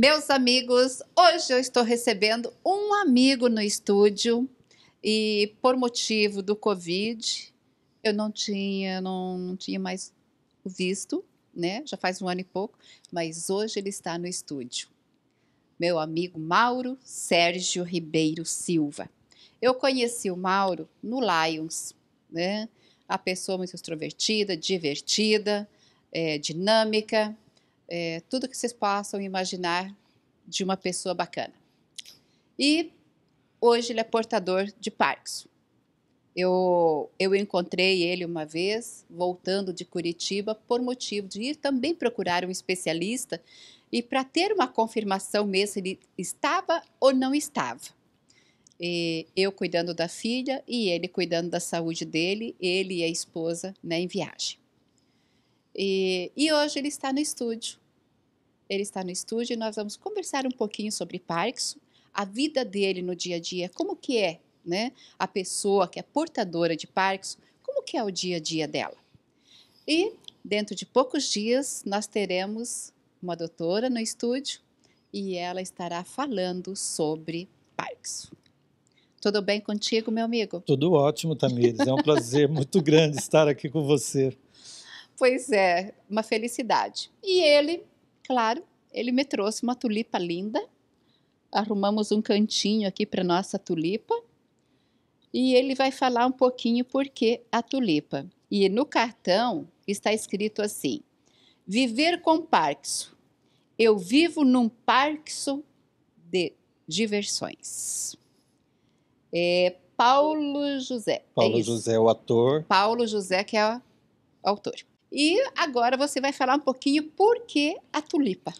Meus amigos, hoje eu estou recebendo um amigo no estúdio e por motivo do Covid, eu não tinha, não, não tinha mais visto, né? Já faz um ano e pouco, mas hoje ele está no estúdio. Meu amigo Mauro Sérgio Ribeiro Silva. Eu conheci o Mauro no Lions, né? A pessoa muito extrovertida, divertida, é, dinâmica, é, tudo que vocês possam imaginar de uma pessoa bacana. E hoje ele é portador de Parkinson. Eu, eu encontrei ele uma vez, voltando de Curitiba, por motivo de ir também procurar um especialista e para ter uma confirmação mesmo se ele estava ou não estava. E eu cuidando da filha e ele cuidando da saúde dele, ele e a esposa né, em viagem. E, e hoje ele está no estúdio. Ele está no estúdio e nós vamos conversar um pouquinho sobre Parkinson, a vida dele no dia a dia, como que é, né? A pessoa que é portadora de Parkinson, como que é o dia a dia dela. E dentro de poucos dias nós teremos uma doutora no estúdio e ela estará falando sobre Parkinson. Tudo bem contigo, meu amigo? Tudo ótimo, Tamires. É um prazer muito grande estar aqui com você. Pois é, uma felicidade. E ele, claro, ele me trouxe uma tulipa linda. Arrumamos um cantinho aqui para nossa tulipa. E ele vai falar um pouquinho por que a tulipa. E no cartão está escrito assim: Viver com Parkinson. Eu vivo num Parkinson de diversões. É Paulo José. É Paulo é José, o ator. Paulo José, que é o autor. E agora você vai falar um pouquinho por que a tulipa.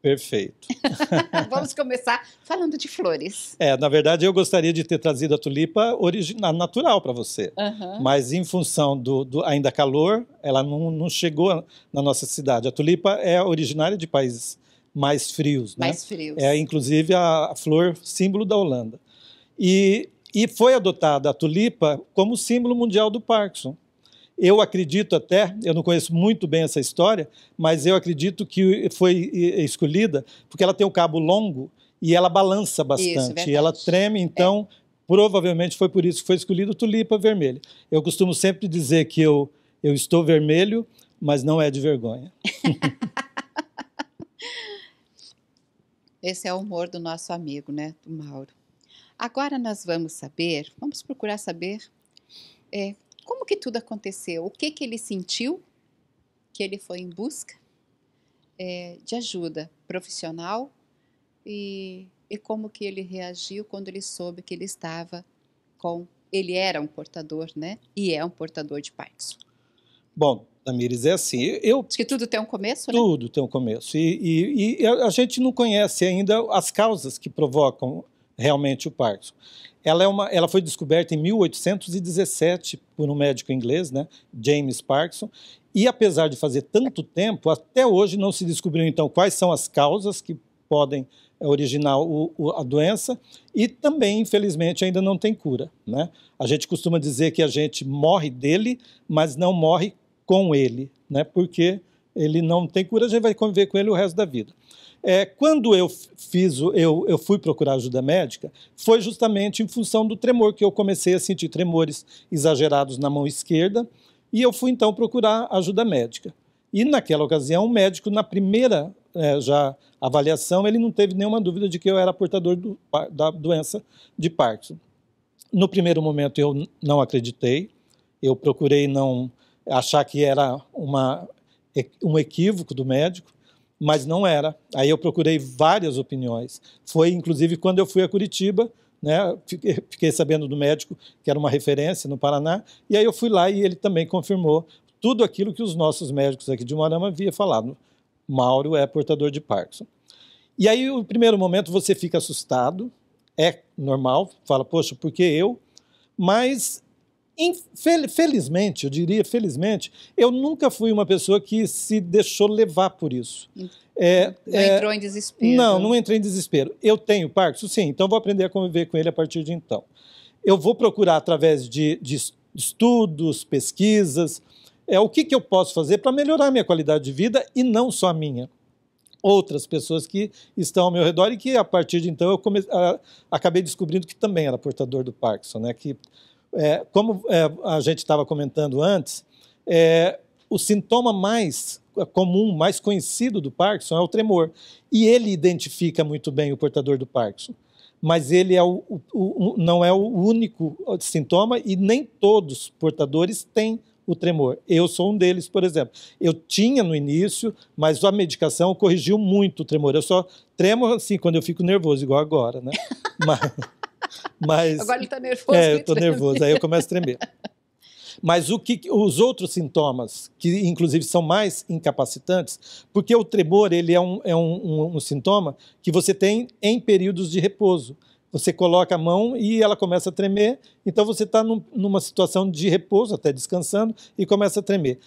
Perfeito. Vamos começar falando de flores. É, na verdade eu gostaria de ter trazido a tulipa original, natural para você, uhum. mas em função do, do, ainda calor, ela não, não chegou na nossa cidade. A tulipa é originária de países mais frios, né? Mais frios. É inclusive a, a flor símbolo da Holanda. E, e foi adotada a tulipa como símbolo mundial do Parkinson. Eu acredito até, eu não conheço muito bem essa história, mas eu acredito que foi escolhida porque ela tem o cabo longo e ela balança bastante, Isso, e ela treme, então é. provavelmente foi por isso que foi escolhido tulipa vermelha. Eu costumo sempre dizer que eu, eu estou vermelho, mas não é de vergonha. Esse é o humor do nosso amigo, né, do Mauro. Agora nós vamos saber, vamos procurar saber é, como que tudo aconteceu? O que que ele sentiu? Que ele foi em busca é, de ajuda profissional e, e como que ele reagiu quando ele soube que ele estava com ele era um portador, né? E é um portador de Parkinson. Bom, Tamires, é assim, eu... Acho que tudo tem um começo, né? Tudo tem um começo. E, e, e, a gente não conhece ainda as causas que provocam realmente o Parkinson. Ela, é uma, ela foi descoberta em 1817 por um médico inglês, né, James Parkinson, e apesar de fazer tanto tempo, até hoje não se descobriu então quais são as causas que podem eh, originar o, o, a doença e também, infelizmente, ainda não tem cura. Né? A gente costuma dizer que a gente morre dele, mas não morre com ele, né? porque ele não tem cura, a gente vai conviver com ele o resto da vida. É, quando eu fiz, eu, eu fui procurar ajuda médica, foi justamente em função do tremor que eu comecei a sentir tremores exagerados na mão esquerda e eu fui então procurar ajuda médica. E naquela ocasião, o médico na primeira é, já avaliação ele não teve nenhuma dúvida de que eu era portador do, da doença de Parkinson. No primeiro momento eu não acreditei, eu procurei não achar que era uma, um equívoco do médico mas não era. Aí eu procurei várias opiniões. Foi inclusive quando eu fui a Curitiba, né? Fiquei sabendo do médico que era uma referência no Paraná, e aí eu fui lá e ele também confirmou tudo aquilo que os nossos médicos aqui de Morama havia falado. Mauro é portador de Parkinson. E aí, no primeiro momento, você fica assustado, é normal, fala, poxa, por que eu? Mas Felizmente, eu diria felizmente, eu nunca fui uma pessoa que se deixou levar por isso. É, não é, entrou em desespero. Não, não entrei em desespero. Eu tenho Parkinson, sim, então vou aprender a conviver com ele a partir de então. Eu vou procurar através de, de estudos, pesquisas, é o que, que eu posso fazer para melhorar a minha qualidade de vida e não só a minha outras pessoas que estão ao meu redor e que a partir de então eu come... acabei descobrindo que também era portador do Parkinson, né? Que é, como é, a gente estava comentando antes, é, o sintoma mais comum, mais conhecido do Parkinson é o tremor. E ele identifica muito bem o portador do Parkinson. Mas ele é o, o, o, não é o único sintoma e nem todos portadores têm o tremor. Eu sou um deles, por exemplo. Eu tinha no início, mas a medicação corrigiu muito o tremor. Eu só tremo assim quando eu fico nervoso, igual agora, né? Mas... Mas, Agora ele está nervoso. É, eu estou nervoso, aí eu começo a tremer. Mas o que, os outros sintomas, que inclusive são mais incapacitantes, porque o tremor ele é, um, é um, um, um sintoma que você tem em períodos de repouso. Você coloca a mão e ela começa a tremer, então você está num, numa situação de repouso, até descansando, e começa a tremer.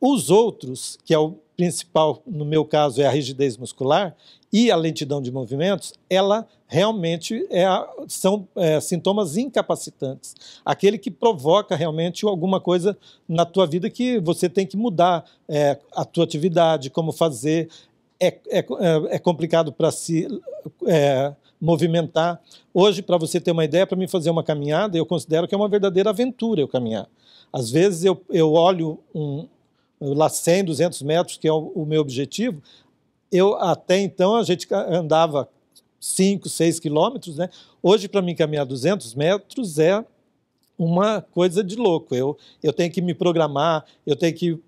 Os outros, que é o principal, no meu caso, é a rigidez muscular e a lentidão de movimentos, ela realmente é a, são é, sintomas incapacitantes. Aquele que provoca realmente alguma coisa na tua vida que você tem que mudar é, a tua atividade, como fazer. É, é, é complicado para se é, movimentar. Hoje, para você ter uma ideia, para mim fazer uma caminhada, eu considero que é uma verdadeira aventura eu caminhar. Às vezes eu, eu olho um, lá 100, 200 metros, que é o, meu objetivo, eu até então a gente andava 5, 6 quilômetros, né? Hoje, para mim, caminhar 200 metros é uma coisa de louco. Eu, eu tenho que me programar, eu tenho que,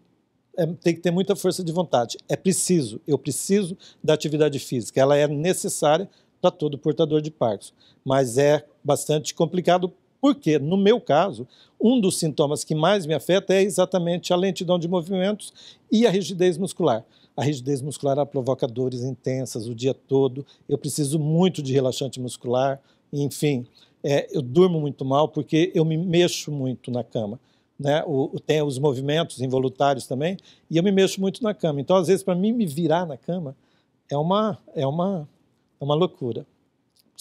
é, que ter muita força de vontade. É preciso, eu preciso da atividade física. Ela é necessária para todo portador de Parkinson, mas é bastante complicado porque, no meu caso, um dos sintomas que mais me afeta é exatamente a lentidão de movimentos e a rigidez muscular. A rigidez muscular provoca dores intensas o dia todo. Eu preciso muito de relaxante muscular. Enfim, é, eu durmo muito mal porque eu me mexo muito na cama. Né? O, tem os movimentos involuntários também, e eu me mexo muito na cama. Então, às vezes, para mim me virar na cama é uma, é uma, é uma loucura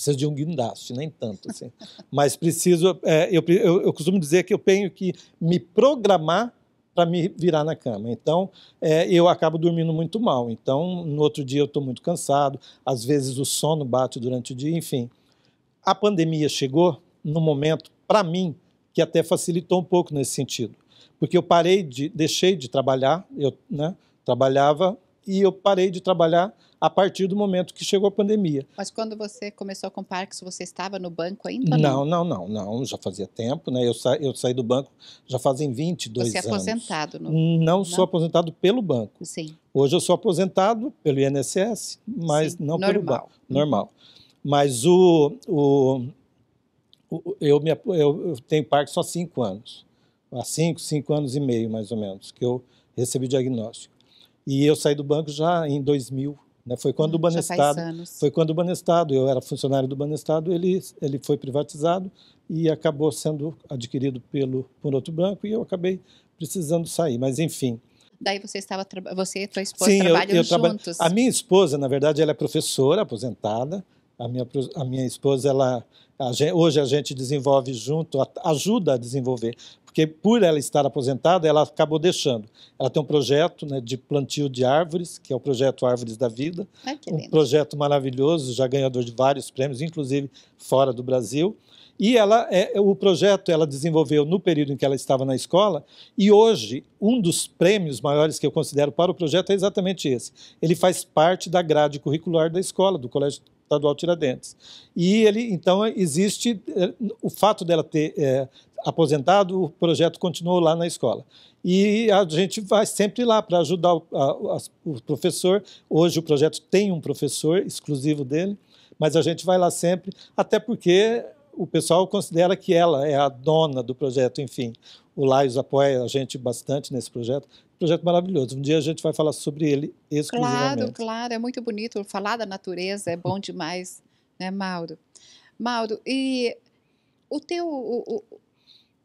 preciso de um guindaste, nem tanto assim. Mas preciso, é, eu, eu, eu, costumo dizer que eu tenho que me programar para me virar na cama. Então, é, eu acabo dormindo muito mal. Então, no outro dia eu estou muito cansado, às vezes o sono bate durante o dia, enfim. A pandemia chegou num momento, para mim, que até facilitou um pouco nesse sentido. Porque eu parei de, deixei de trabalhar, eu né, trabalhava e eu parei de trabalhar a partir do momento que chegou a pandemia. Mas quando você começou com o Parques, você estava no banco ainda? Não, não, não, não, já fazia tempo, né? Eu, sa eu saí do banco já fazem 22 você anos. Você é aposentado, não? Não, não sou aposentado pelo banco. Sim. Hoje eu sou aposentado pelo INSS, mas Sim, não normal. pelo banco. Uhum. Normal. Mas o, o, o eu, me, eu, eu tenho Parkinson há 5 anos. Há 5, 5 anos e meio, mais ou menos, que eu recebi o diagnóstico. E eu saí do banco já em 2000. Né? Foi quando hum, o Banestado, foi quando o Banestado, eu era funcionário do Banestado, ele ele foi privatizado e acabou sendo adquirido pelo por outro banco e eu acabei precisando sair. Mas enfim, daí você estava você e sua esposa Sim, trabalham eu, eu juntos. A minha esposa, na verdade, ela é professora aposentada. A minha a minha esposa ela a gente, hoje a gente desenvolve junto, ajuda a desenvolver porque por ela estar aposentada, ela acabou deixando. Ela tem um projeto né, de plantio de árvores, que é o projeto Árvores da Vida, Ai, um lindo. projeto maravilhoso, já ganhador de vários prêmios, inclusive fora do Brasil. E ela, é, o projeto ela desenvolveu no período em que ela estava na escola, e hoje um dos prêmios maiores que eu considero para o projeto é exatamente esse. Ele faz parte da grade curricular da escola, do Colégio Estadual Tiradentes. E ele, então, existe é, o fato dela ter é, aposentado, o projeto continuou lá na escola. E a gente vai sempre lá para ajudar o, a, o professor. Hoje o projeto tem um professor exclusivo dele, mas a gente vai lá sempre, até porque o pessoal considera que ela é a dona do projeto, enfim. O Laios apoia a gente bastante nesse projeto. Projeto maravilhoso. Um dia a gente vai falar sobre ele exclusivamente. Claro, claro. É muito bonito falar da natureza. É bom demais, né, Mauro? Mauro, e o teu, o,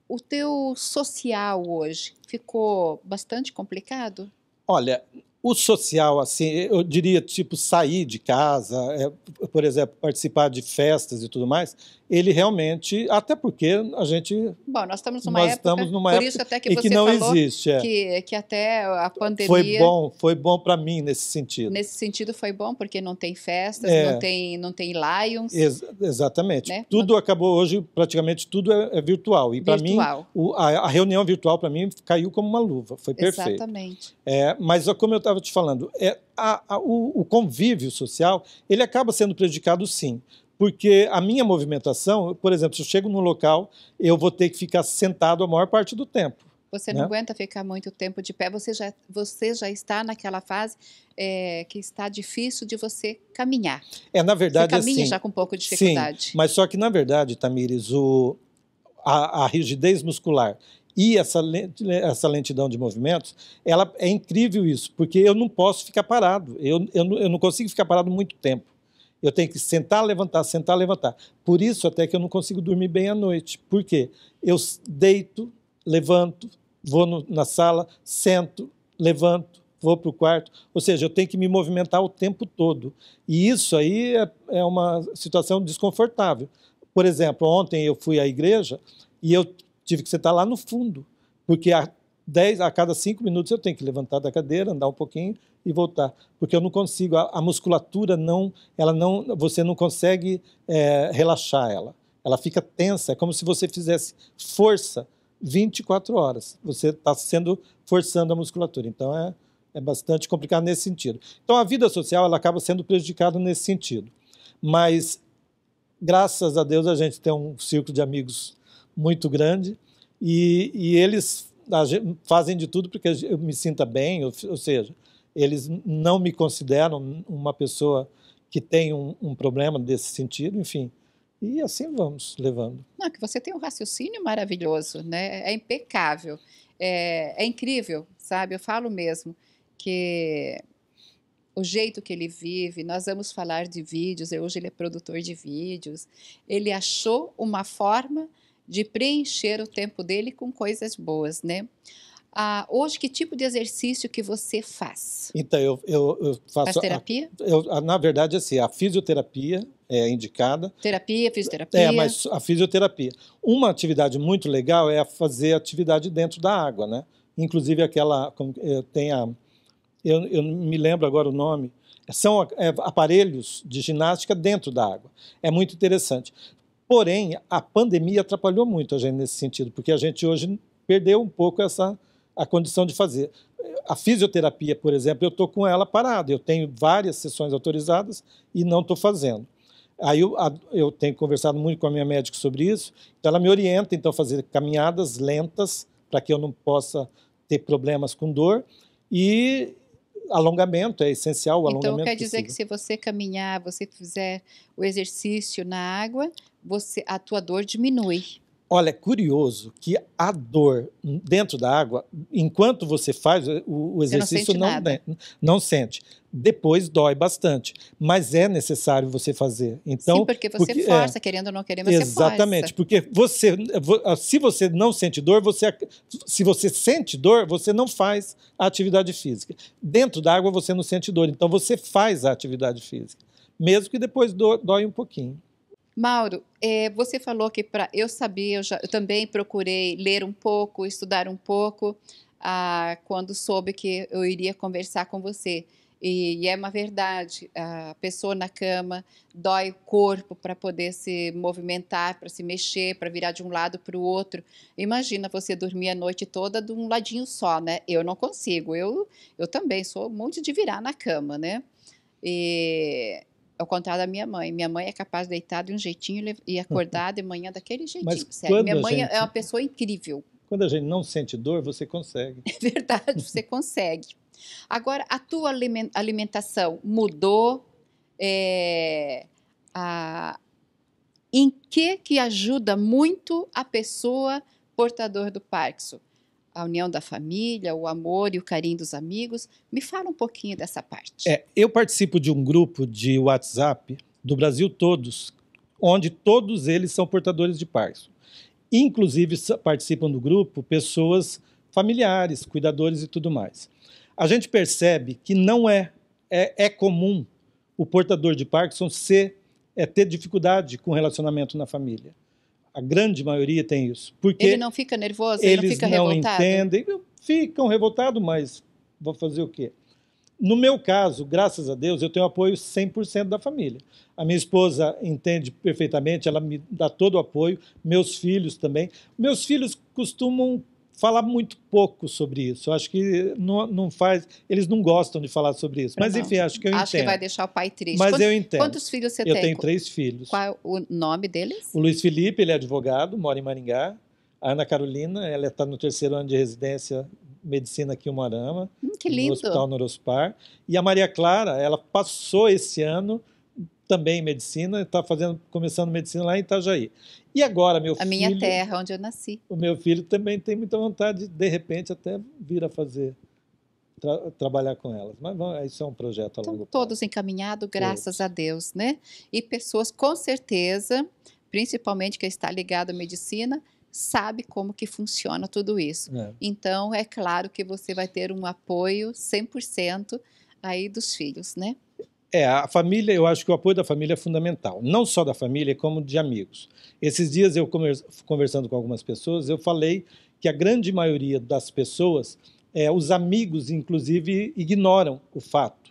o teu social hoje ficou bastante complicado? Olha, o social, assim, eu diria, tipo, sair de casa, é, por exemplo, participar de festas e tudo mais, ele realmente, até porque a gente. Bom, nós estamos numa nós época. Estamos numa por época isso até que você que não existe, é. que, que até a pandemia. Foi bom, foi bom para mim nesse sentido. Nesse sentido foi bom porque não tem festas, é. não tem, não tem lions. Ex exatamente. Né? Tudo não... acabou hoje, praticamente tudo é, é virtual. E para mim, o, a, a, reunião virtual para mim caiu como uma luva, foi perfeito. Exatamente. É, mas como eu estava te falando, é, a, a, o, o convívio social ele acaba sendo prejudicado, sim porque a minha movimentação, por exemplo, se eu chego num local, eu vou ter que ficar sentado a maior parte do tempo. Você não né? aguenta ficar muito tempo de pé, você já, você já está naquela fase é, que está difícil de você caminhar. É, na verdade, você caminha assim, já com um pouco de dificuldade. Sim, mas só que, na verdade, Tamires, o, a, a rigidez muscular e essa, essa lentidão de movimentos, ela é incrível isso, porque eu não posso ficar parado, eu, eu, eu não consigo ficar parado muito tempo. Eu tenho que sentar, levantar, sentar, levantar. Por isso até que eu não consigo dormir bem à noite. Por quê? Eu deito, levanto, vou no, na sala, sento, levanto, vou para o quarto. Ou seja, eu tenho que me movimentar o tempo todo. E isso aí é, é uma situação desconfortável. Por exemplo, ontem eu fui à igreja e eu tive que sentar lá no fundo, porque a 10, a cada cinco minutos eu tenho que levantar da cadeira, andar um pouquinho e voltar, porque eu não consigo, a, a musculatura não, ela não, você não consegue é, relaxar ela. Ela fica tensa, é como se você fizesse força 24 horas. Você está sendo forçando a musculatura. Então é, é bastante complicado nesse sentido. Então a vida social ela acaba sendo prejudicada nesse sentido. Mas graças a Deus a gente tem um círculo de amigos muito grande e, e eles fazem de tudo porque eu me sinta bem, ou, ou seja, eles não me consideram uma pessoa que tem um, um, problema desse sentido, enfim. E assim vamos levando. Não, que você tem um raciocínio maravilhoso, né? É impecável, é, é incrível, sabe? Eu falo mesmo que o jeito que ele vive, nós vamos falar de vídeos, hoje ele é produtor de vídeos, ele achou uma forma de preencher o tempo dele com coisas boas, né? Ah, hoje, que tipo de exercício que você faz? Então, eu, eu, eu faço... Faz terapia? A, eu, a, na verdade, assim, a fisioterapia é indicada. Terapia, fisioterapia. É, mas a fisioterapia. Uma atividade muito legal é fazer atividade dentro da água, né? Inclusive aquela... Eh, tem a... Eu, eu me lembro agora o nome. São é, aparelhos de ginástica dentro da água. É muito interessante. Porém, a pandemia atrapalhou muito a gente nesse sentido, porque a gente hoje perdeu um pouco essa a condição de fazer. A fisioterapia, por exemplo, eu estou com ela parada, eu tenho várias sessões autorizadas e não estou fazendo. Aí eu, eu, tenho conversado muito com a minha médica sobre isso, então ela me orienta então a fazer caminhadas lentas para que eu não possa ter problemas com dor e alongamento é essencial. então quer dizer possível. que se você caminhar, você fizer o exercício na água, você a tua dor diminui. Olha, é curioso que a dor dentro da água, enquanto você faz o, o exercício, não sente, não, né, não sente, Depois dói bastante, mas é necessário você fazer. Então, Sim, porque você porque, é, força, é, querendo ou não querendo, você Exatamente, força. porque você, ah, se você não sente dor, você, se você sente dor, você não faz a atividade física. Dentro da água você não sente dor, então você faz a atividade física, mesmo que depois do, dói um pouquinho. Mauro, é, você falou que para eu sabia, eu, já, eu também procurei ler um pouco, estudar um pouco, ah, quando soube que eu iria conversar com você. E, e é uma verdade, a pessoa na cama dói o corpo para poder se movimentar, para se mexer, para virar de um lado para o outro. Imagina você dormir a noite toda de um ladinho só, né? Eu não consigo, eu, eu também sou um monte de virar na cama, né? E, ao é contrário da minha mãe. Minha mãe é capaz de deitar de um jeitinho e acordar de manhã daquele jeitinho. Mas sério. Minha mãe é gente... é uma pessoa incrível. Quando a gente não sente dor, você consegue. É verdade, você consegue. Agora, a tua alimentação mudou? É, a, em que que ajuda muito a pessoa portadora do Parkinson? a união da família, o amor e o carinho dos amigos. Me fala um pouquinho dessa parte. É, eu participo de um grupo de WhatsApp do Brasil todos, onde todos eles são portadores de Parkinson. Inclusive participam do grupo pessoas familiares, cuidadores e tudo mais. A gente percebe que não é é, é comum o portador de Parkinson ser é ter dificuldade com relacionamento na família a grande maioria tem isso. Porque ele não fica nervoso, ele não fica não revoltado. Entendem, ficam revoltados, mas vou fazer o quê? No meu caso, graças a Deus, eu tenho apoio 100% da família. A minha esposa entende perfeitamente, ela me dá todo o apoio, meus filhos também. Meus filhos costumam falar muito pouco sobre isso. acho que não, não faz. Eles não gostam de falar sobre isso. Mas, não. enfim, acho que eu acho entendo. Acho que vai deixar o pai triste. Mas quantos, eu entendo. Quantos filhos você eu tem? Eu tenho três filhos. Qual é o nome deles? O Luiz Felipe, ele é advogado, mora em Maringá. A Ana Carolina, ela está no terceiro ano de residência medicina aqui em Umarama. Hum, que lindo. No Hospital Norospar. E a Maria Clara, ela passou esse ano também medicina, está fazendo, começando medicina lá em Itajaí. E agora, meu a filho. A minha terra, onde eu nasci. O meu filho também tem muita vontade, de, de repente, até vir a fazer. Tra trabalhar com elas, mas bom, isso é um projeto a longo então, Todos encaminhados, graças todos. a Deus, né? E pessoas com certeza, principalmente que está ligado à medicina, sabe como que funciona tudo isso. É. Então é claro que você vai ter um apoio 100% aí dos filhos, né? É, a família, eu acho que o apoio da família é fundamental, não só da família, como de amigos. Esses dias eu conversando com algumas pessoas, eu falei que a grande maioria das pessoas, é, os amigos inclusive ignoram o fato.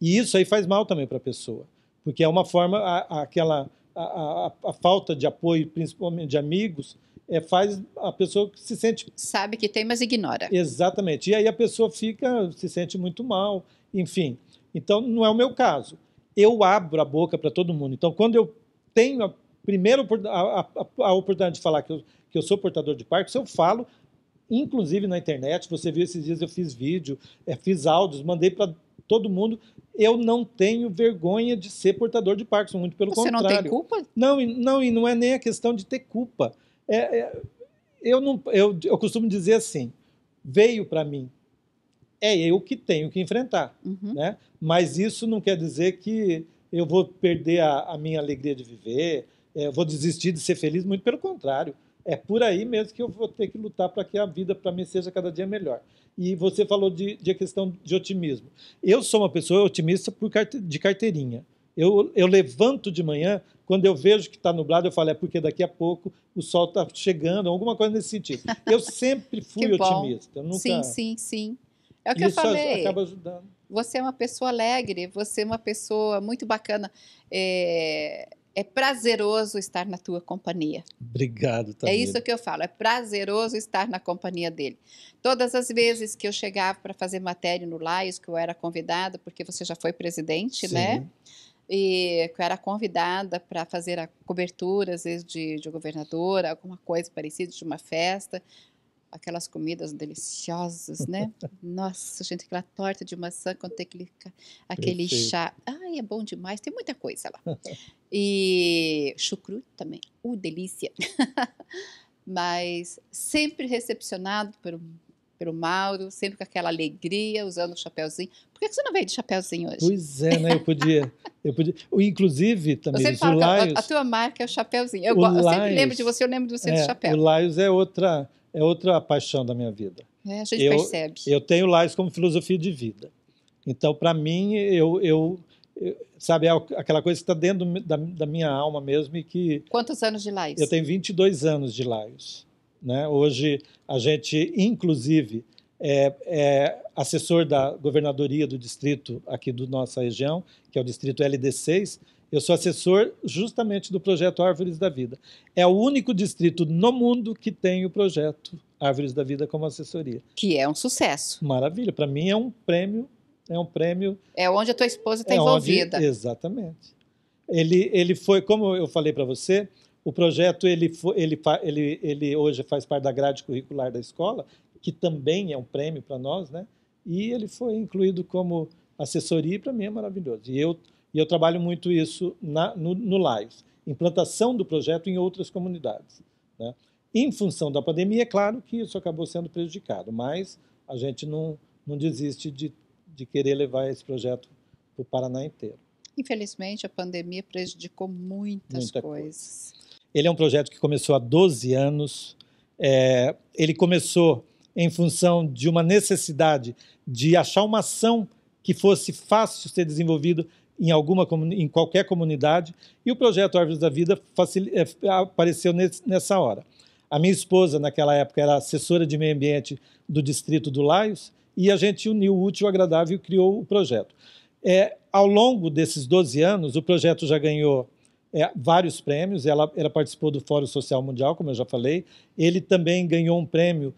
E isso aí faz mal também para a pessoa, porque é uma forma a, a aquela a, a, a, falta de apoio, principalmente de amigos, é, faz a pessoa se sente sabe que tem, mas ignora. Exatamente. E aí a pessoa fica se sente muito mal, enfim. Então, não é o meu caso. Eu abro a boca para todo mundo. Então, quando eu tenho a primeira a, a, a oportunidade de falar que eu, que eu sou portador de Parkinson, eu falo, inclusive na internet. Você viu esses dias eu fiz vídeo, é, fiz áudios, mandei para todo mundo. Eu não tenho vergonha de ser portador de Parkinson, muito pelo você contrário. Você não tem culpa? Não, não, e não é nem a questão de ter culpa. É, é, eu, não, eu, eu costumo dizer assim: veio para mim, é eu que tenho que enfrentar. Uhum. Né? Mas isso não quer dizer que eu vou perder a, a minha alegria de viver, é, vou desistir de ser feliz, muito pelo contrário. É por aí mesmo que eu vou ter que lutar para que a vida para mim seja cada dia melhor. E você falou de, de questão de otimismo. Eu sou uma pessoa otimista por carte, de carteirinha. Eu, eu, levanto de manhã, quando eu vejo que está nublado, eu falo, é porque daqui a pouco o sol está chegando, alguma coisa nesse sentido. Eu sempre fui otimista. Nunca... Sim, sim, sim. É o que Isso eu falei. Acaba ajudando. Você é uma pessoa alegre, você é uma pessoa muito bacana. É, é prazeroso estar na tua companhia. Obrigado, é Tamir. É isso que eu falo, é prazeroso estar na companhia dele. Todas as vezes que eu chegava para fazer matéria no Laios, que eu era convidada, porque você já foi presidente, né? Sim. né? E que eu era convidada para fazer a cobertura, às vezes, de, de governadora, alguma coisa parecida, de uma festa aquelas comidas deliciosas, né? Nossa, gente, aquela torta de maçã com aquele, aquele Perfeito. chá. Ai, é bom demais, tem muita coisa lá. E chucrute também, uh, delícia. Mas sempre recepcionado pelo, pelo Mauro, sempre com aquela alegria, usando o chapéuzinho. Por que você não veio de chapéuzinho hoje? Pois é, né? Eu podia. Eu podia. Inclusive, também. Você fala, Laios, a, a, tua marca é o chapéuzinho. Eu, o eu Laios, sempre lembro de você, eu lembro é, de você é, do chapéu. O Laios é outra é outra paixão da minha vida. É, a gente eu, percebe. Eu tenho Lages como filosofia de vida. Então, para mim, eu, eu, eu, sabe, é aquela coisa que está dentro da, da, minha alma mesmo e que... Quantos anos de Laios? Eu tenho 22 anos de Laios. Né? Hoje, a gente, inclusive, é, é, assessor da governadoria do distrito aqui do nossa região, que é o distrito LD6, eu sou assessor justamente do projeto Árvores da Vida. É o único distrito no mundo que tem o projeto Árvores da Vida como assessoria. Que é um sucesso. Maravilha. Para mim é um prêmio. É um prêmio. É onde a tua esposa está é envolvida. Onde, exatamente. Ele, ele foi, como eu falei para você, o projeto ele, ele, ele, ele hoje faz parte da grade curricular da escola, que também é um prêmio para nós, né? E ele foi incluído como assessoria e para mim é maravilhoso. E eu e eu trabalho muito isso na, no, no Lives, implantação do projeto em outras comunidades. Né? Em função da pandemia, é claro que isso acabou sendo prejudicado, mas a gente não, não desiste de, de querer levar esse projeto para o Paraná inteiro. Infelizmente, a pandemia prejudicou muitas Muita coisas. Coisa. Ele é um projeto que começou há 12 anos. É, ele começou em função de uma necessidade de achar uma ação que fosse fácil ser desenvolvida em alguma em qualquer comunidade e o projeto Árvores da Vida é, apareceu nesse, nessa hora. A minha esposa naquela época era assessora de meio ambiente do distrito do Laios e a gente uniu o útil ao agradável e criou o projeto. É, ao longo desses 12 anos, o projeto já ganhou é, vários prêmios. Ela, ela, participou do Fórum Social Mundial, como eu já falei. Ele também ganhou um prêmio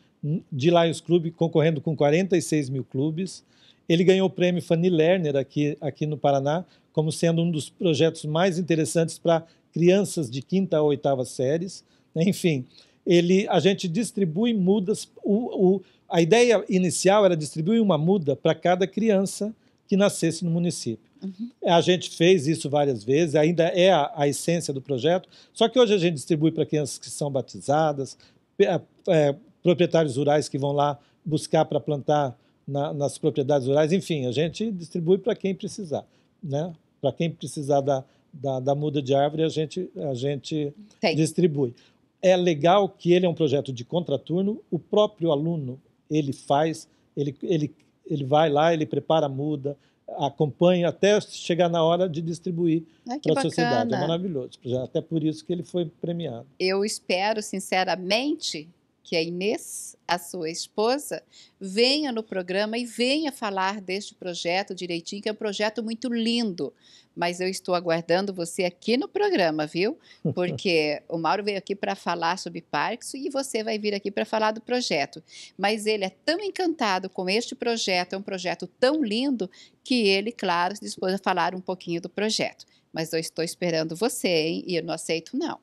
de Lions Club, concorrendo com 46 mil clubes. Ele ganhou o prêmio Fanny Lerner aqui, aqui no Paraná, como sendo um dos projetos mais interessantes para crianças de quinta a oitava séries. Né? Enfim, ele, a gente distribui mudas. O, o, a ideia inicial era distribuir uma muda para cada criança que nascesse no município. Uhum. A gente fez isso várias vezes, ainda é a, a, essência do projeto, só que hoje a gente distribui para crianças que são batizadas, é, é, proprietários rurais que vão lá buscar para plantar na, nas propriedades rurais. Enfim, a gente distribui para quem precisar. Né? Para quem precisar da, da, da, muda de árvore, a gente, a gente Tem. distribui. É legal que ele é um projeto de contraturno, o próprio aluno ele faz, ele, ele, ele vai lá, ele prepara a muda, acompanha até chegar na hora de distribuir para a sociedade. É maravilhoso. Até por isso que ele foi premiado. Eu espero, sinceramente, que a Inês, a sua esposa, venha no programa e venha falar deste projeto direitinho, que é um projeto muito lindo. Mas eu estou aguardando você aqui no programa, viu? Porque o Mauro veio aqui para falar sobre Parkinson e você vai vir aqui para falar do projeto. Mas ele é tão encantado com este projeto, é um projeto tão lindo, que ele, claro, se dispôs a falar um pouquinho do projeto. Mas eu estou esperando você, hein? E eu não aceito, não.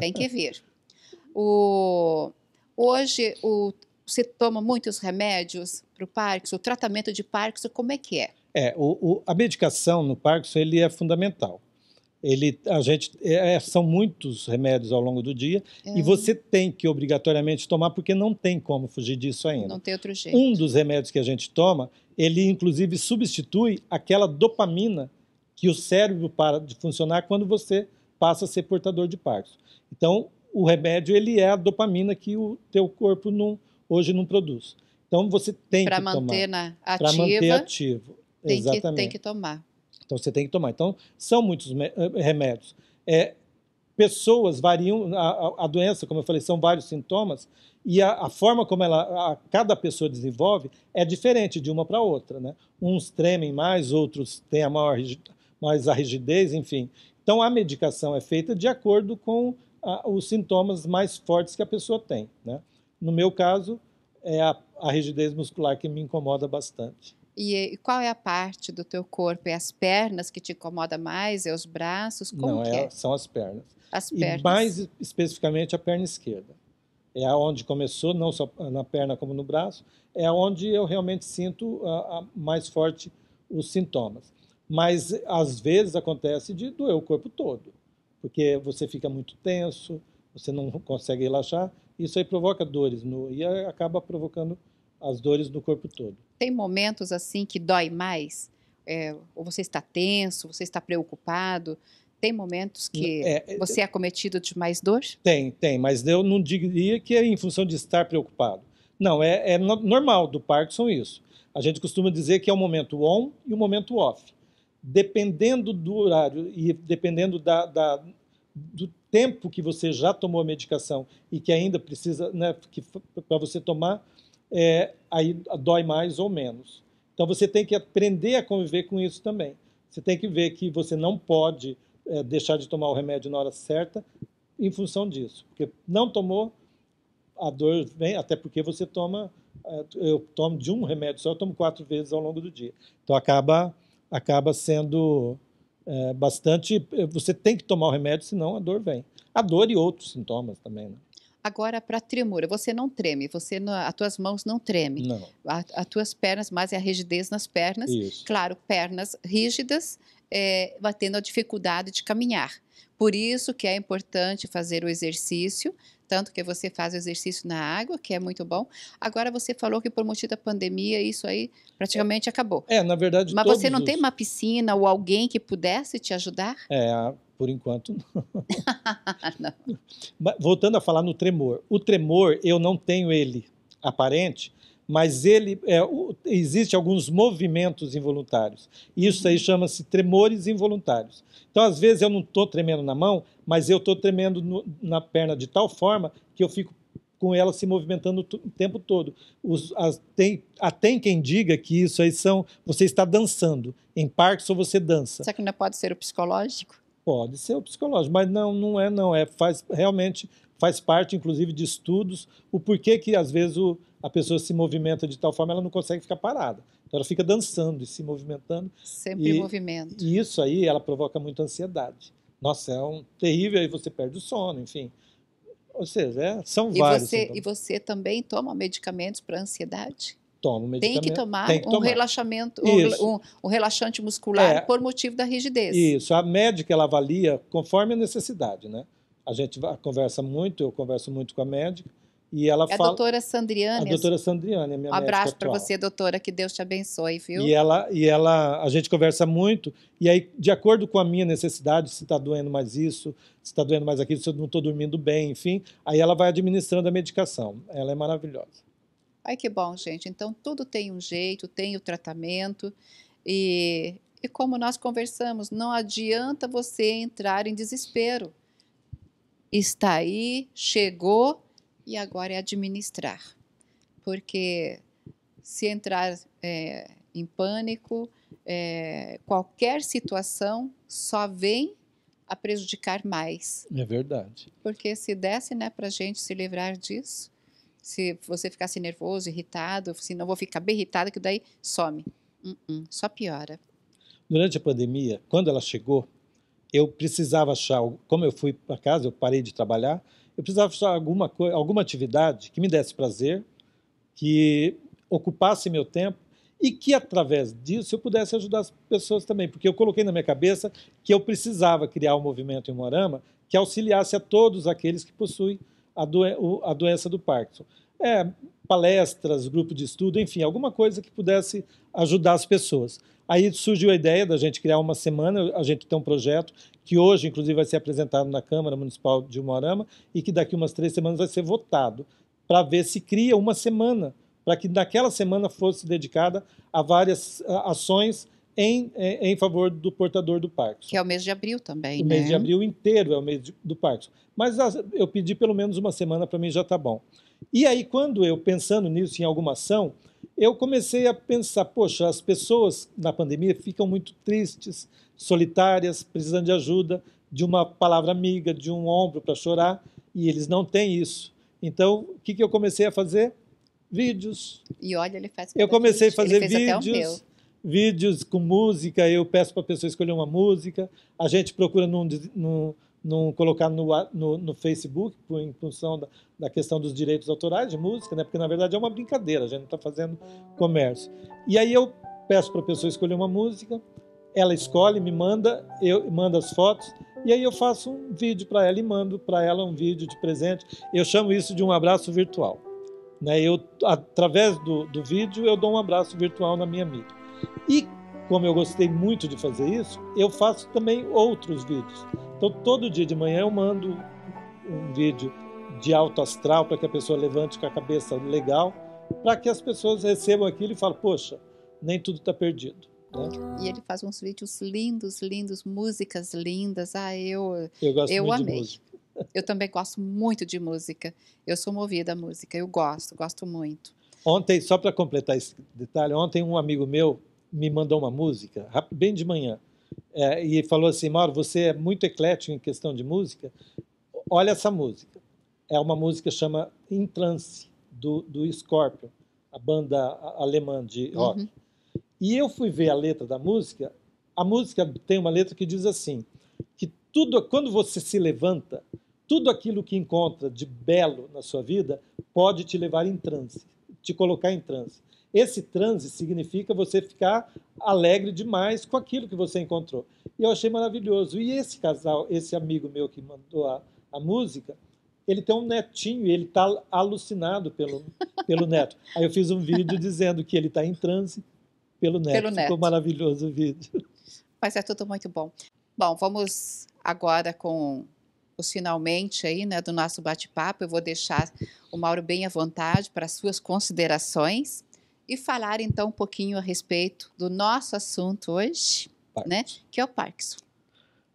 Tem que vir. O Hoje, o, você toma muitos remédios para o Parkinson? O tratamento de Parkinson, como é que é? É, o, o, a medicação no Parkinson ele é fundamental. Ele, a gente, é, é são muitos remédios ao longo do dia é. e você tem que obrigatoriamente tomar porque não tem como fugir disso ainda. Não tem outro jeito. Um dos remédios que a gente toma, ele inclusive substitui aquela dopamina que o cérebro para de funcionar quando você passa a ser portador de Parkinson. Então, o remédio ele é a dopamina que o teu corpo não, hoje não produz. Então você tem pra que tomar. Para manter na né, ativa. Para manter ativo. Tem exatamente. Que, tem que tomar. Então você tem que tomar. Então são muitos eh, eh, remédios. É, pessoas variam a, a, doença, como eu falei, são vários sintomas e a, a forma como ela, a, cada pessoa desenvolve é diferente de uma para outra, né? Uns tremem mais, outros têm a maior mais a rigidez, enfim. Então a medicação é feita de acordo com a, os sintomas mais fortes que a pessoa tem. Né? No meu caso, é a, a rigidez muscular que me incomoda bastante. E, qual é a parte do teu corpo? É as pernas que te incomoda mais? É os braços? Como Não, é, é? são as pernas. As pernas. E mais especificamente a perna esquerda. É aonde começou, não só na perna como no braço, é onde eu realmente sinto a, a mais forte os sintomas. Mas às vezes acontece de doer o corpo todo porque você fica muito tenso, você não consegue relaxar, isso aí provoca dores no, e acaba provocando as dores no corpo todo. Tem momentos assim que dói mais? É, ou você está tenso, você está preocupado? Tem momentos que é, é, você é acometido de mais dor? Tem, tem, mas eu não diria que é em função de estar preocupado. Não, é, é normal do Parkinson isso. A gente costuma dizer que é o um momento on e o um momento off dependendo do horário e dependendo da, da, do tempo que você já tomou a medicação e que ainda precisa, né, para você tomar, é, aí dói mais ou menos. Então você tem que aprender a conviver com isso também. Você tem que ver que você não pode é, deixar de tomar o remédio na hora certa em função disso, porque não tomou a dor vem até porque você toma é, eu tomo de um remédio só, eu tomo quatro vezes ao longo do dia. Então acaba acaba sendo é, bastante. Eh, você tem que tomar o remédio, senão a dor vem. A dor e outros sintomas também, né? Agora, para tremor, você não treme, você não, as tuas mãos não tremem. Não. A, as tuas pernas, mais é a rigidez nas pernas. Isso. Claro, pernas rígidas, é, a dificuldade de caminhar. Por isso que é importante fazer o exercício, tanto que você faz o exercício na água, que é muito bom. Agora você falou que por motivo da pandemia isso aí praticamente é, acabou. É, na verdade. Mas você não os... tem uma piscina ou alguém que pudesse te ajudar? É, por enquanto não. não. Voltando a falar no tremor, o tremor eu não tenho ele aparente mas ele é, existe alguns movimentos involuntários. Isso aí uhum. chama-se tremores involuntários. Então, às vezes eu não estou tremendo na mão, mas eu estou tremendo no, na perna de tal forma que eu fico com ela se movimentando o tempo todo. Os, as, tem, quem diga que isso aí são você está dançando. Em Parkinson você dança. Será que não pode ser o psicológico? Pode ser o psicológico, mas não, não é não. É faz realmente faz parte, inclusive, de estudos, o porquê que, às vezes, o, a pessoa se movimenta de tal forma, ela não consegue ficar parada. Então, ela fica dançando e se movimentando. Sempre e, em movimento. E isso aí, ela provoca muita ansiedade. Nossa, é um terrível, aí você perde o sono, enfim. Ou seja, é, são e vários. Você, e você também toma medicamentos para ansiedade? Toma um medicamento. Tem que tomar, tem que tomar. um relaxamento, um, um, relaxante muscular é, por motivo da rigidez. Isso, a médica ela avalia conforme a necessidade, né? a gente conversa muito, eu converso muito com a médica, e ela é fala. A doutora Sandriane. A doutora Sandriane, minha um abraço para você, doutora, que Deus te abençoe, viu? E ela, e ela, a gente conversa muito, e aí, de acordo com a minha necessidade, se está doendo mais isso, se está doendo mais aquilo, se eu não estou dormindo bem, enfim, aí ela vai administrando a medicação. Ela é maravilhosa. Ai, que bom, gente. Então, tudo tem um jeito, tem o tratamento, e, e como nós conversamos, não adianta você entrar em desespero está aí, chegou e agora é administrar. Porque se entrar é, em pânico, é, qualquer situação só vem a prejudicar mais. É verdade. Porque se desse né, para a gente se livrar disso, se você ficasse assim nervoso, irritado, se não vou ficar bem irritado, que daí some. Uh -uh, só piora. Durante a pandemia, quando ela chegou, eu precisava achar, como eu fui para casa, eu parei de trabalhar, eu precisava achar alguma, alguma atividade que me desse prazer, que ocupasse meu tempo e que através disso eu pudesse ajudar as pessoas também, porque eu coloquei na minha cabeça que eu precisava criar um movimento em Morama que auxiliasse a todos aqueles que possuem a, a doença do Parkinson. É, palestras, grupo de estudo, enfim, alguma coisa que pudesse ajudar as pessoas. Aí surgiu a ideia da gente criar uma semana, a gente tem um projeto que hoje, inclusive, vai ser apresentado na Câmara Municipal de Moarama e que daqui umas três semanas vai ser votado para ver se cria uma semana, para que naquela semana fosse dedicada a várias ações em, em, é, em, favor do portador do Parkinson. Que é o mês de abril também. O né? mês de né? abril inteiro é o mês de, do Parkinson. Mas as, eu pedi pelo menos uma semana, para mim já está bom. E aí, quando eu pensando nisso, em alguma ação, eu comecei a pensar: poxa, as pessoas na pandemia ficam muito tristes, solitárias, precisando de ajuda, de uma palavra amiga, de um ombro para chorar, e eles não têm isso. Então, o que, que eu comecei a fazer? Vídeos. E olha, ele faz. Eu comecei vídeo. a fazer vídeos vídeos com música, eu peço para a pessoa escolher uma música, a gente procura não, não, não colocar no, no, no Facebook, por, em função da, da, questão dos direitos autorais de música, né? porque na verdade é uma brincadeira, a gente não está fazendo comércio. E aí eu peço para a pessoa escolher uma música, ela escolhe, me manda, eu mando as fotos, e aí eu faço um vídeo para ela e mando para ela um vídeo de presente. Eu chamo isso de um abraço virtual. Né? Eu, através do, do vídeo, eu dou um abraço virtual na minha amiga. E como eu gostei muito de fazer isso, eu faço também outros vídeos. Então, todo dia de manhã eu mando um vídeo de alto astral para que a pessoa levante com a cabeça legal, para que as pessoas recebam aquilo e falem: Poxa, nem tudo está perdido. Né? E ele faz uns vídeos lindos, lindos, músicas lindas. Ah, eu, eu, gosto eu muito amei. De música. Eu também gosto muito de música. Eu sou movida à música, eu gosto, gosto muito. Ontem, só para completar esse detalhe, ontem um amigo meu me mandou uma música, bem de manhã, é, e falou assim: Mauro, você é muito eclético em questão de música, olha essa música. É uma música chama In Trance, do, do Scorpion, a banda alemã de uhum. rock. Uhum. E eu fui ver a letra da música. A música tem uma letra que diz assim: que tudo, quando você se levanta, tudo aquilo que encontra de belo na sua vida pode te levar em transe, te colocar em transe. Esse transe significa você ficar alegre demais com aquilo que você encontrou. E eu achei maravilhoso. E esse casal, esse amigo meu que mandou a, a música, ele tem um netinho e ele está alucinado pelo, pelo neto. Aí eu fiz um vídeo dizendo que ele está em transe pelo neto. Pelo neto. Ficou maravilhoso o vídeo. Mas é tudo muito bom. Bom, vamos agora com os finalmente aí, né, do nosso bate-papo. Eu vou deixar o Mauro bem à vontade para suas considerações e falar então um pouquinho a respeito do nosso assunto hoje, Parkinson. né, que é o Parkinson.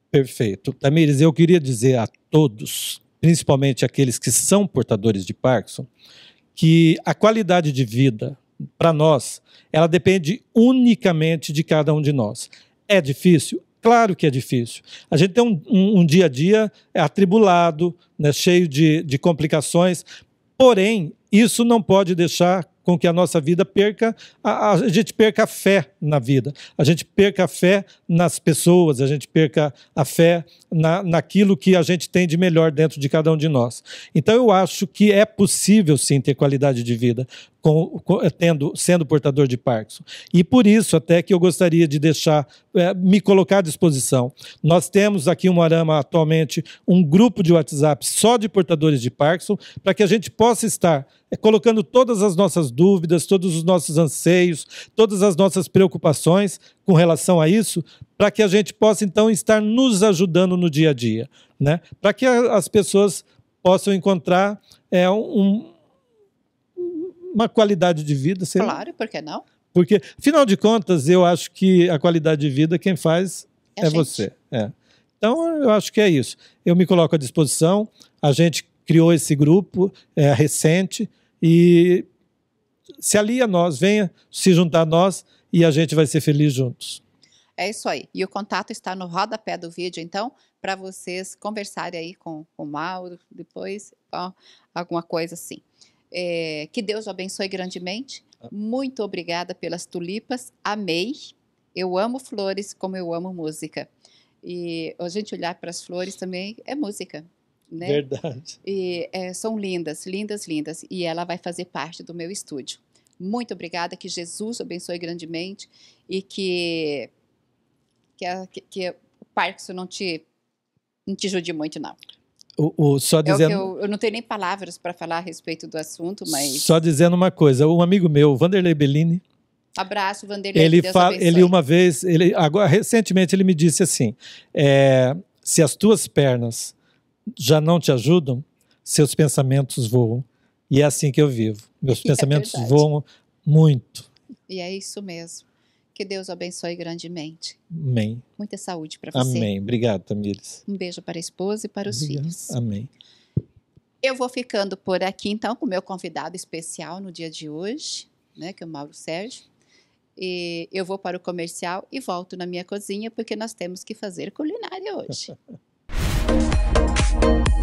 Perfeito. Tamires, eu queria dizer a todos, principalmente aqueles que são portadores de Parkinson, que a qualidade de vida para nós, ela depende unicamente de cada um de nós. É difícil? Claro que é difícil. A gente tem um, um, um dia a dia é atribulado, né, cheio de, de complicações, porém, isso não pode deixar com que a nossa vida perca, a, a, gente perca a fé na vida, a gente perca a fé nas pessoas, a gente perca a fé na, naquilo que a gente tem de melhor dentro de cada um de nós. Então eu acho que é possível sim ter qualidade de vida com, com, tendo, sendo portador de Parkinson. E por isso, até que eu gostaria de deixar, é, me colocar à disposição. Nós temos aqui em Moarama atualmente um grupo de WhatsApp só de portadores de Parkinson, para que a gente possa estar é, colocando todas as nossas dúvidas, todos os nossos anseios, todas as nossas preocupações com relação a isso, para que a gente possa então estar nos ajudando no dia a dia, né? para que a, as pessoas possam encontrar é, um uma qualidade de vida. Seria... Claro, por que não? Porque, afinal de contas, eu acho que a qualidade de vida quem faz é, é você. É. Então, eu acho que é isso. Eu me coloco à disposição. A gente criou esse grupo é, recente e se alia a nós, venha se juntar a nós e a gente vai ser feliz juntos. É isso aí. E o contato está no rodapé do vídeo, então, para vocês conversarem aí com, com o Mauro depois, ó, alguma coisa assim. É, que Deus o abençoe grandemente. Ah. Muito obrigada pelas tulipas. Amei. Eu amo flores como eu amo música. E a gente olhar para as flores também é música. Né? Verdade. E é, são lindas, lindas, lindas. E ela vai fazer parte do meu estúdio. Muito obrigada, que Jesus abençoe grandemente e que, que, a, que, que o Parkinson não te, não te ajude muito, não. O, o, só é dizendo, eu, eu, não tenho nem palavras para falar a respeito do assunto, mas. Só dizendo uma coisa: um amigo meu, Vanderlei Bellini. Abraço, Vanderlei. Ele, fala, ele uma vez, ele, agora, recentemente, ele me disse assim: é, se as tuas pernas já não te ajudam, seus pensamentos voam. E é assim que eu vivo. Meus e é pensamentos é voam muito. E é isso mesmo. Que Deus o abençoe grandemente. Amém. Muita saúde para você. Amém. Obrigado, Tamires. Um beijo para a esposa e para os Obrigado. filhos. Amém. Eu vou ficando por aqui, então, com o meu convidado especial no dia de hoje, né, que é o Mauro Sérgio. E eu vou para o comercial e volto na minha cozinha, porque nós temos que fazer culinária hoje.